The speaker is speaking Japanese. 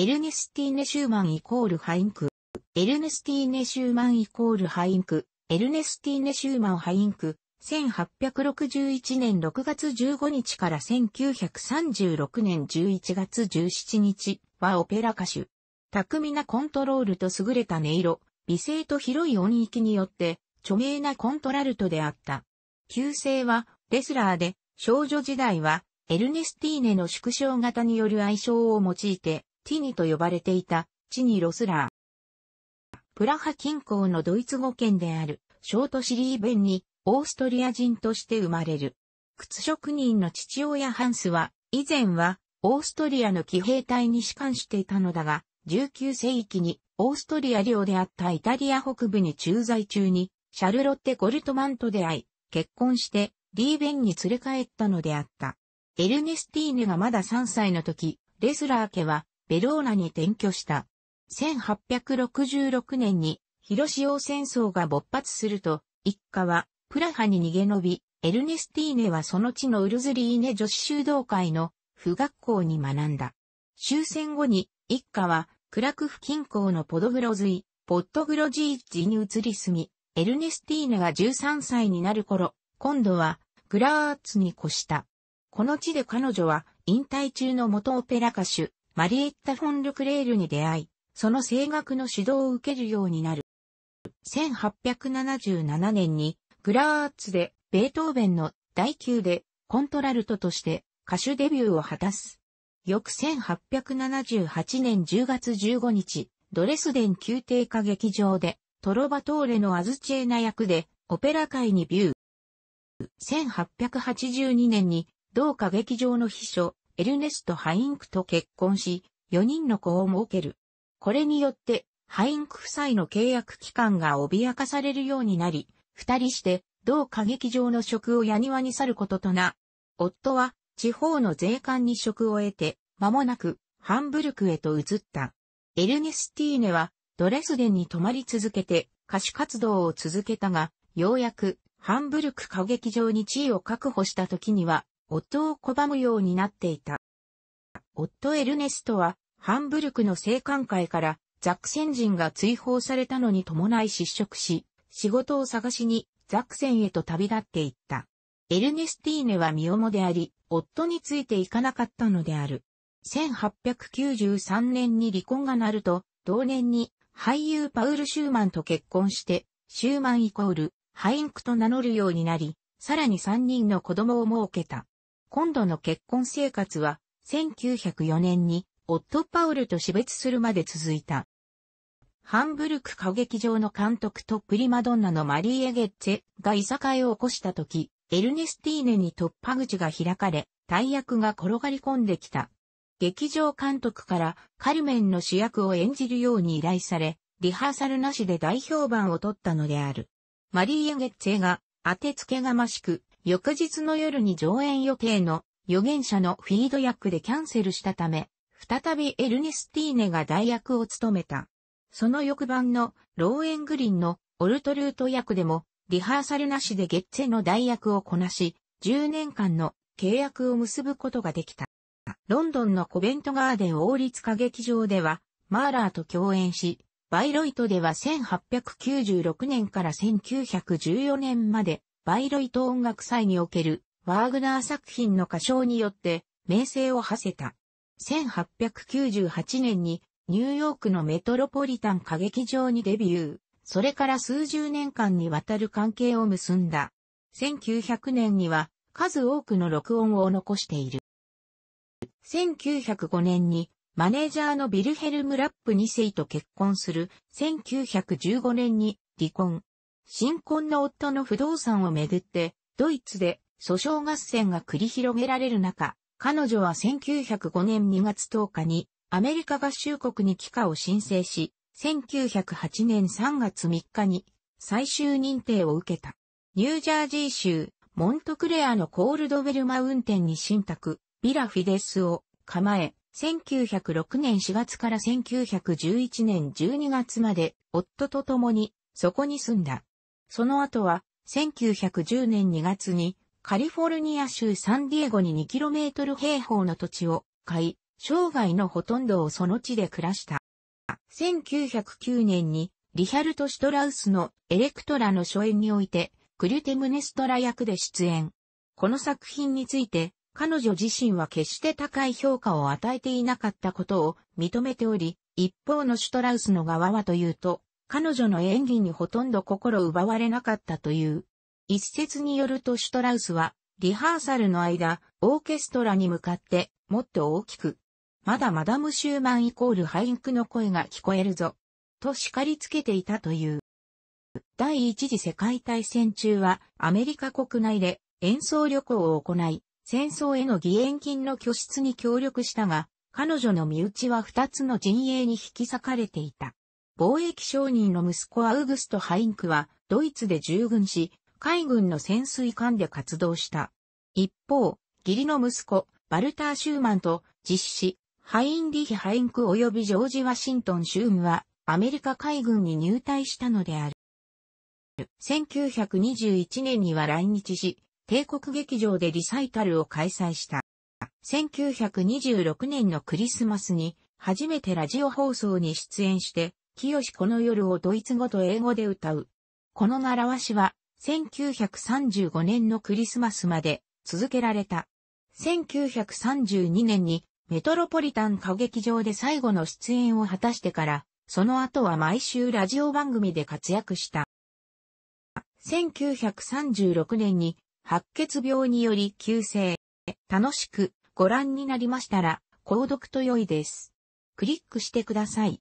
エルネスティーネ・シューマンイコールハインク。エルネスティーネ・シューマンイコールハインク。エルネスティーネ・シューマンハインク。1861年6月15日から1936年11月17日はオペラ歌手。巧みなコントロールと優れた音色、美声と広い音域によって著名なコントラルトであった。旧姓はレスラーで、少女時代はエルネスティーネの縮小型による愛称を用いてティニと呼ばれていた、チニ・ロスラー。プラハ近郊のドイツ語圏である、ショートシリーベンに、オーストリア人として生まれる。靴職人の父親ハンスは、以前は、オーストリアの騎兵隊に士官していたのだが、19世紀に、オーストリア領であったイタリア北部に駐在中に、シャルロッテ・ゴルトマンと出会い、結婚して、リーベンに連れ帰ったのであった。エルネスティーヌがまだ3歳の時、レスラー家はベローナに転居した。1866年に広潮戦争が勃発すると、一家はプラハに逃げ延び、エルネスティーネはその地のウルズリーネ女子修道会の不学校に学んだ。終戦後に一家はクラクフ近郊のポドグロズイ、ポットグロジージに移り住み、エルネスティーネが13歳になる頃、今度はグラーツに越した。この地で彼女は引退中の元オペラ歌手、マリエッタ・フォン・ルクレールに出会い、その声楽の指導を受けるようになる。1877年にグラーツでベートーベンの第9でコントラルトとして歌手デビューを果たす。翌1878年10月15日、ドレスデン宮廷歌劇場でトロバトーレのアズチェーナ役でオペラ界にビュー。1882年に同歌劇場の秘書エルネスト・ハインクと結婚し、4人の子を設ける。これによって、ハインク夫妻の契約期間が脅かされるようになり、二人して、同歌劇場の職を矢庭に去ることとな。夫は、地方の税関に職を得て、間もなく、ハンブルクへと移った。エルネスティーネは、ドレスデンに泊まり続けて、歌手活動を続けたが、ようやく、ハンブルク歌劇場に地位を確保した時には、夫を拒むようになっていた。夫エルネストは、ハンブルクの生還会からザクセン人が追放されたのに伴い失職し、仕事を探しにザクセンへと旅立っていった。エルネスティーネは身重であり、夫についていかなかったのである。1893年に離婚がなると、同年に俳優パウル・シューマンと結婚して、シューマンイコール、ハインクと名乗るようになり、さらに3人の子供を設けた。今度の結婚生活は、1904年に、夫パウルと死別するまで続いた。ハンブルク歌劇場の監督とプリマドンナのマリー・エゲッツェが居酒屋を起こした時、エルネスティーネに突破口が開かれ、大役が転がり込んできた。劇場監督からカルメンの主役を演じるように依頼され、リハーサルなしで大評判を取ったのである。マリー・エゲッツェが当てつけがましく、翌日の夜に上演予定の預言者のフィード役でキャンセルしたため、再びエルネスティーネが代役を務めた。その翌晩のローエングリンのオルトルート役でもリハーサルなしでゲッツェの代役をこなし、10年間の契約を結ぶことができた。ロンドンのコベントガーデン王立歌劇場では、マーラーと共演し、バイロイトでは1896年から1914年までバイロイト音楽祭におけるワーグナー作品の歌唱によって名声を馳せた。1898年にニューヨークのメトロポリタン歌劇場にデビュー。それから数十年間にわたる関係を結んだ。1900年には数多くの録音を残している。1905年にマネージャーのビルヘルム・ラップ2世と結婚する1915年に離婚。新婚の夫の不動産をめぐって、ドイツで訴訟合戦が繰り広げられる中、彼女は1905年2月10日にアメリカ合衆国に帰化を申請し、1908年3月3日に最終認定を受けた。ニュージャージー州、モントクレアのコールドウェルマウンテンに新宅、ビラフィデスを構え、1906年4月から1911年12月まで夫と共にそこに住んだ。その後は、1910年2月に、カリフォルニア州サンディエゴに 2km 平方の土地を買い、生涯のほとんどをその地で暮らした。1909年に、リヒャルト・シュトラウスのエレクトラの初演において、クリュテムネストラ役で出演。この作品について、彼女自身は決して高い評価を与えていなかったことを認めており、一方のシュトラウスの側はというと、彼女の演技にほとんど心奪われなかったという。一説によるとシュトラウスは、リハーサルの間、オーケストラに向かって、もっと大きく、まだマダム・シューマンイコールハインクの声が聞こえるぞ、と叱りつけていたという。第一次世界大戦中は、アメリカ国内で演奏旅行を行い、戦争への義援金の拠出に協力したが、彼女の身内は二つの陣営に引き裂かれていた。貿易商人の息子アウグスト・ハインクは、ドイツで従軍し、海軍の潜水艦で活動した。一方、義理の息子、バルター・シューマンと、実施、ハインリヒ・ハインク及びジョージ・ワシントン・シュームは、アメリカ海軍に入隊したのである。1921年には来日し、帝国劇場でリサイタルを開催した。1926年のクリスマスに、初めてラジオ放送に出演して、清この夜をドイツ語と英語で歌う。この習わしは、1935年のクリスマスまで続けられた。1932年にメトロポリタン歌劇場で最後の出演を果たしてから、その後は毎週ラジオ番組で活躍した。1936年に白血病により急性。楽しくご覧になりましたら、購読と良いです。クリックしてください。